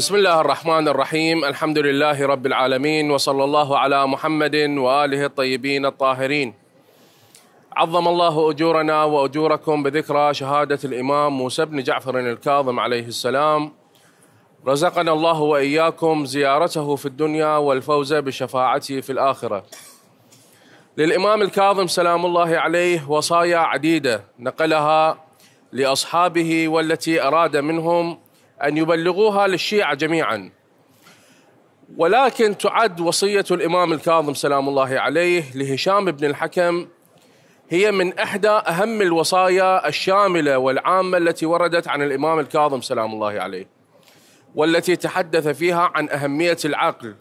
بسم الله الرحمن الرحيم الحمد لله رب العالمين وصلى الله على محمد واله الطيبين الطاهرين عظم الله اجورنا واجوركم بذكرى شهاده الامام موسى بن جعفر الكاظم عليه السلام رزقنا الله واياكم زيارته في الدنيا والفوز بشفاعته في الاخره للامام الكاظم سلام الله عليه وصايا عديده نقلها لاصحابه والتي اراد منهم أن يبلغوها للشيعة جميعا ولكن تعد وصية الإمام الكاظم سلام الله عليه لهشام بن الحكم هي من إحدى أهم الوصايا الشاملة والعامة التي وردت عن الإمام الكاظم سلام الله عليه والتي تحدث فيها عن أهمية العقل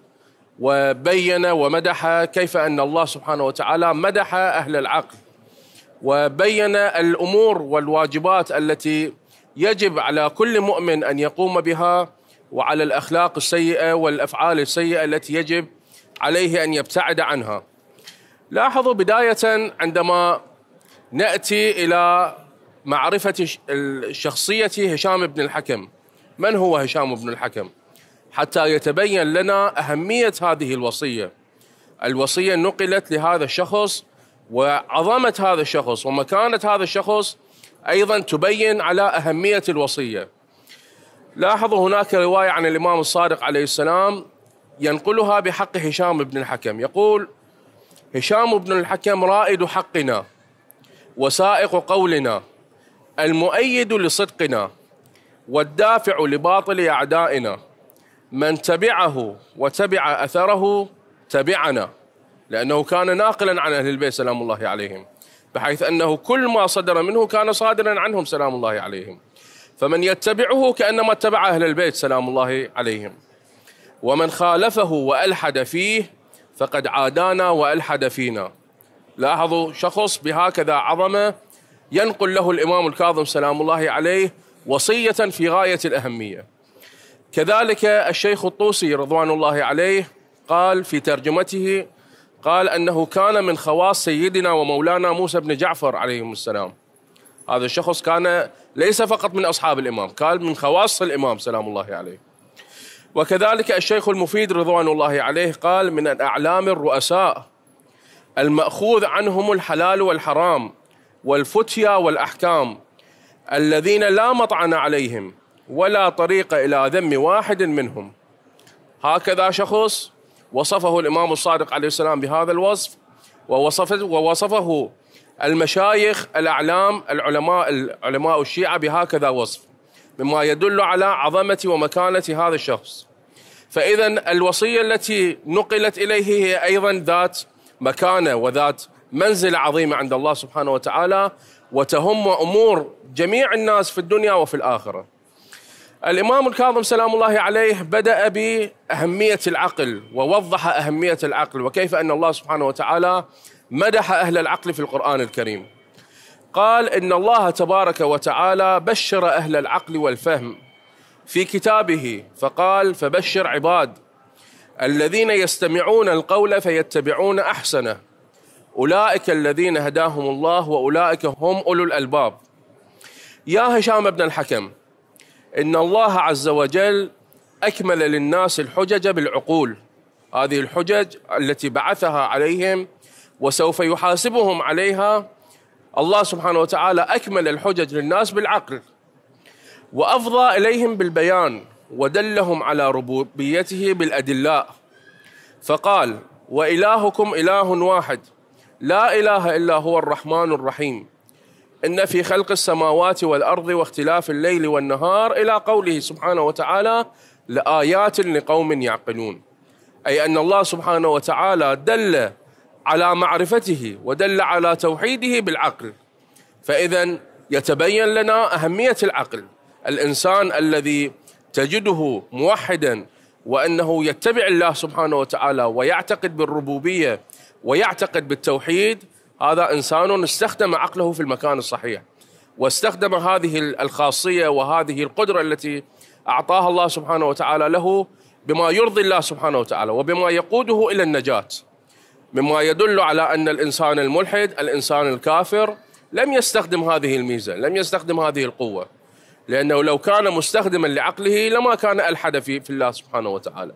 وبين ومدح كيف أن الله سبحانه وتعالى مدح أهل العقل وبين الأمور والواجبات التي يجب على كل مؤمن ان يقوم بها وعلى الاخلاق السيئه والافعال السيئه التي يجب عليه ان يبتعد عنها. لاحظوا بدايه عندما ناتي الى معرفه شخصيه هشام بن الحكم. من هو هشام بن الحكم؟ حتى يتبين لنا اهميه هذه الوصيه. الوصيه نقلت لهذا الشخص وعظمه هذا الشخص ومكانه هذا الشخص أيضا تبين على أهمية الوصية لاحظوا هناك رواية عن الإمام الصادق عليه السلام ينقلها بحق هشام بن الحكم يقول هشام بن الحكم رائد حقنا وسائق قولنا المؤيد لصدقنا والدافع لباطل أعدائنا من تبعه وتبع أثره تبعنا لأنه كان ناقلا عن أهل البيت سلام الله عليهم بحيث أنه كل ما صدر منه كان صادرا عنهم سلام الله عليهم فمن يتبعه كأنما اتبع أهل البيت سلام الله عليهم ومن خالفه وألحد فيه فقد عادانا وألحد فينا لاحظوا شخص بهكذا عظمة ينقل له الإمام الكاظم سلام الله عليه وصية في غاية الأهمية كذلك الشيخ الطوسي رضوان الله عليه قال في ترجمته قال أنه كان من خواص سيدنا ومولانا موسى بن جعفر عليهم السلام هذا الشخص كان ليس فقط من أصحاب الإمام كان من خواص الإمام سلام الله عليه وكذلك الشيخ المفيد رضوان الله عليه قال من الأعلام الرؤساء المأخوذ عنهم الحلال والحرام والفتيا والأحكام الذين لا مطعن عليهم ولا طريق إلى ذم واحد منهم هكذا شخص وصفه الإمام الصادق عليه السلام بهذا الوصف ووصفه, ووصفه المشايخ الأعلام العلماء العلماء الشيعة بهكذا وصف مما يدل على عظمة ومكانة هذا الشخص فإذا الوصية التي نقلت إليه هي أيضا ذات مكانة وذات منزلة عظيمة عند الله سبحانه وتعالى وتهم أمور جميع الناس في الدنيا وفي الآخرة الإمام الكاظم سلام الله عليه بدأ بأهمية العقل ووضح أهمية العقل وكيف أن الله سبحانه وتعالى مدح أهل العقل في القرآن الكريم قال إن الله تبارك وتعالى بشر أهل العقل والفهم في كتابه فقال فبشر عباد الذين يستمعون القول فيتبعون أحسنه أولئك الذين هداهم الله وأولئك هم أولو الألباب يا هشام بن الحكم إن الله عز وجل أكمل للناس الحجج بالعقول هذه الحجج التي بعثها عليهم وسوف يحاسبهم عليها الله سبحانه وتعالى أكمل الحجج للناس بالعقل وأفضى إليهم بالبيان ودلهم على ربوبيته بالأدلاء فقال وإلهكم إله واحد لا إله إلا هو الرحمن الرحيم إن في خلق السماوات والأرض واختلاف الليل والنهار إلى قوله سبحانه وتعالى لآيات لقوم يعقلون أي أن الله سبحانه وتعالى دل على معرفته ودل على توحيده بالعقل فإذا يتبين لنا أهمية العقل الإنسان الذي تجده موحدا وأنه يتبع الله سبحانه وتعالى ويعتقد بالربوبية ويعتقد بالتوحيد هذا إنسان استخدم عقله في المكان الصحيح واستخدم هذه الخاصية وهذه القدرة التي أعطاها الله سبحانه وتعالى له بما يرضي الله سبحانه وتعالى وبما يقوده إلى النجاة مما يدل على أن الإنسان الملحد الإنسان الكافر لم يستخدم هذه الميزة لم يستخدم هذه القوة لأنه لو كان مستخدما لعقله لما كان ألحد في, الله سبحانه وتعالى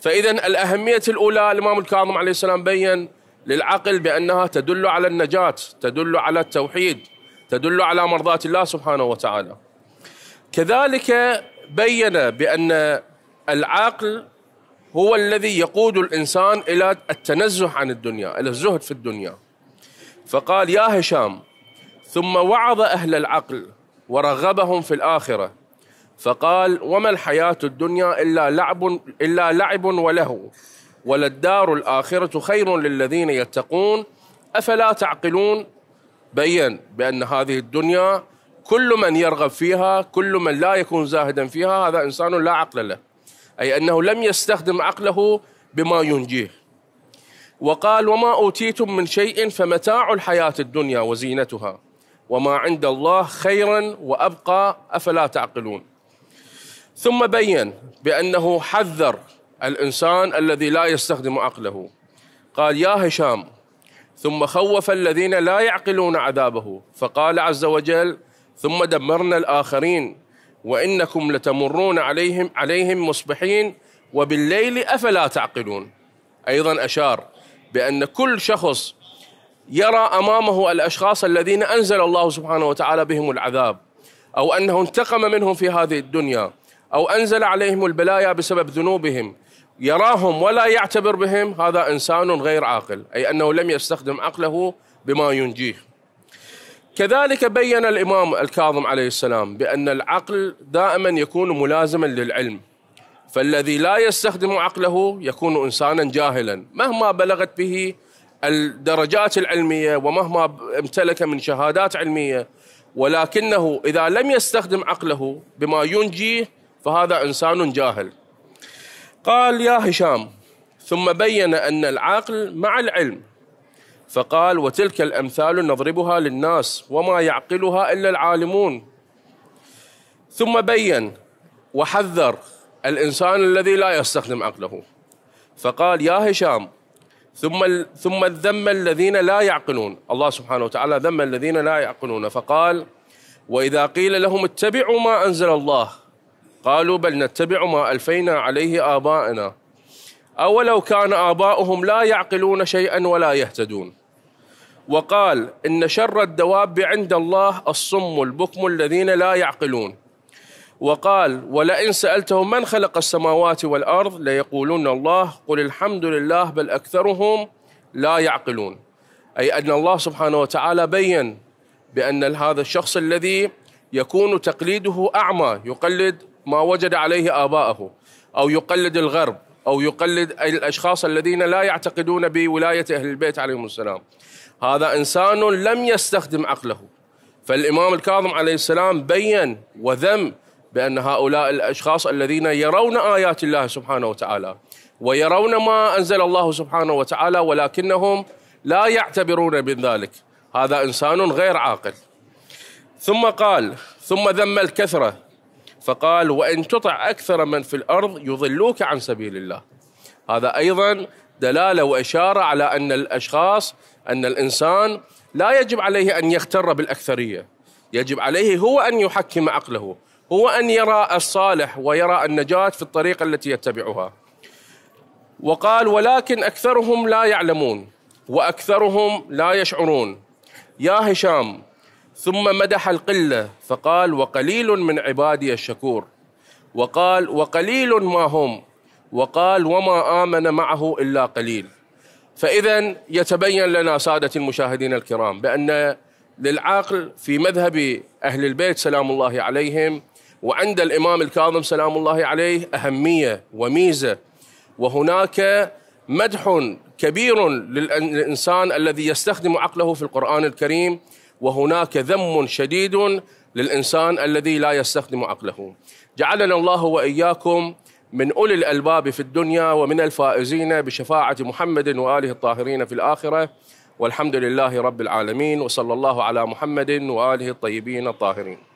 فإذا الأهمية الأولى الإمام الكاظم عليه السلام بيّن للعقل بأنها تدل على النجاة تدل على التوحيد تدل على مرضاة الله سبحانه وتعالى كذلك بين بأن العقل هو الذي يقود الإنسان إلى التنزه عن الدنيا إلى الزهد في الدنيا فقال يا هشام ثم وعظ أهل العقل ورغبهم في الآخرة فقال وما الحياة الدنيا إلا لعب إلا لعب ولهو وللدار الآخرة خير للذين يتقون أفلا تعقلون بين بأن هذه الدنيا كل من يرغب فيها كل من لا يكون زاهدا فيها هذا إنسان لا عقل له أي أنه لم يستخدم عقله بما ينجيه وقال وما أوتيتم من شيء فمتاع الحياة الدنيا وزينتها وما عند الله خيرا وأبقى أفلا تعقلون ثم بين بأنه حذر الإنسان الذي لا يستخدم عقله قال يا هشام ثم خوف الذين لا يعقلون عذابه فقال عز وجل ثم دمرنا الآخرين وإنكم لتمرون عليهم عليهم مصبحين وبالليل أفلا تعقلون أيضا أشار بأن كل شخص يرى أمامه الأشخاص الذين أنزل الله سبحانه وتعالى بهم العذاب أو أنه انتقم منهم في هذه الدنيا أو أنزل عليهم البلايا بسبب ذنوبهم يراهم ولا يعتبر بهم هذا انسان غير عاقل اي انه لم يستخدم عقله بما ينجيه كذلك بين الامام الكاظم عليه السلام بان العقل دائما يكون ملازما للعلم فالذي لا يستخدم عقله يكون انسانا جاهلا مهما بلغت به الدرجات العلميه ومهما امتلك من شهادات علميه ولكنه اذا لم يستخدم عقله بما ينجيه فهذا انسان جاهل قال يا هشام ثم بين أن العقل مع العلم فقال وتلك الأمثال نضربها للناس وما يعقلها إلا العالمون ثم بين وحذر الإنسان الذي لا يستخدم عقله فقال يا هشام ثم ثم ذم الذين لا يعقلون الله سبحانه وتعالى ذم الذين لا يعقلون فقال واذا قيل لهم اتبعوا ما انزل الله قالوا بل نتبع ما ألفينا عليه آباءنا أولو كان آباؤهم لا يعقلون شيئا ولا يهتدون وقال إن شر الدواب عند الله الصم البكم الذين لا يعقلون وقال ولئن سألتهم من خلق السماوات والأرض ليقولون الله قل الحمد لله بل أكثرهم لا يعقلون أي أن الله سبحانه وتعالى بين بأن هذا الشخص الذي يكون تقليده أعمى يقلد ما وجد عليه آباءه أو يقلد الغرب أو يقلد الأشخاص الذين لا يعتقدون بولاية أهل البيت عليهم السلام هذا إنسان لم يستخدم عقله فالإمام الكاظم عليه السلام بين وذم بأن هؤلاء الأشخاص الذين يرون آيات الله سبحانه وتعالى ويرون ما أنزل الله سبحانه وتعالى ولكنهم لا يعتبرون من ذلك هذا إنسان غير عاقل ثم قال ثم ذم الكثرة فقال وإن تطع أكثر من في الأرض يضلوك عن سبيل الله هذا أيضا دلالة وإشارة على أن الأشخاص أن الإنسان لا يجب عليه أن يغتر بالأكثرية يجب عليه هو أن يحكم عقله هو أن يرى الصالح ويرى النجاة في الطريقة التي يتبعها وقال ولكن أكثرهم لا يعلمون وأكثرهم لا يشعرون يا هشام ثم مدح القله فقال وقليل من عبادي الشكور وقال وقليل ما هم وقال وما امن معه الا قليل فاذا يتبين لنا ساده المشاهدين الكرام بان للعقل في مذهب اهل البيت سلام الله عليهم وعند الامام الكاظم سلام الله عليه اهميه وميزه وهناك مدح كبير للانسان الذي يستخدم عقله في القران الكريم وهناك ذم شديد للإنسان الذي لا يستخدم عقله جعلنا الله وإياكم من أولي الألباب في الدنيا ومن الفائزين بشفاعة محمد وآله الطاهرين في الآخرة والحمد لله رب العالمين وصلى الله على محمد وآله الطيبين الطاهرين